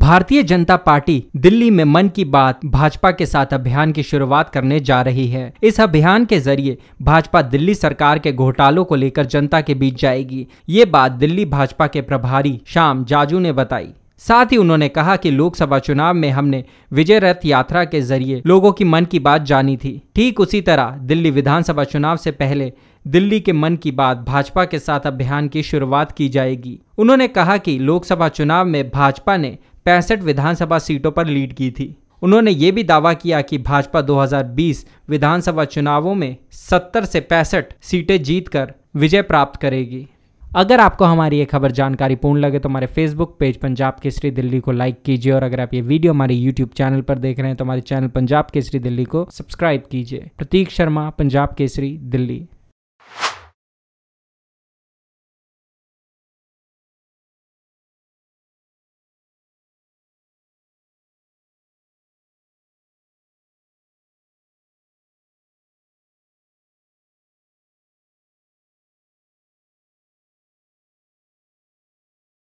भारतीय जनता पार्टी दिल्ली में मन की बात भाजपा के साथ अभियान की शुरुआत करने जा रही है इस अभियान के जरिए भाजपा दिल्ली सरकार के घोटालों को लेकर जनता के बीच जाएगी ये बात दिल्ली भाजपा के प्रभारी श्याम जाजू ने बताई साथ ही उन्होंने कहा कि लोकसभा चुनाव में हमने विजय रथ यात्रा के जरिए लोगों की मन की बात जानी थी ठीक उसी तरह दिल्ली विधानसभा चुनाव से पहले दिल्ली के मन की बात भाजपा के साथ अभियान की शुरुआत की जाएगी उन्होंने कहा कि लोकसभा चुनाव में भाजपा ने पैंसठ विधानसभा सीटों पर लीड की थी उन्होंने ये भी दावा किया कि भाजपा 2020 विधानसभा चुनावों में 70 से पैंसठ सीटें जीतकर विजय प्राप्त करेगी अगर आपको हमारी ये खबर जानकारी पूर्ण लगे तो हमारे फेसबुक पेज पंजाब केसरी दिल्ली को लाइक कीजिए और अगर आप ये वीडियो हमारे यूट्यूब चैनल पर देख रहे हैं तो हमारे चैनल पंजाब केसरी दिल्ली को सब्सक्राइब कीजिए प्रतीक शर्मा पंजाब केसरी दिल्ली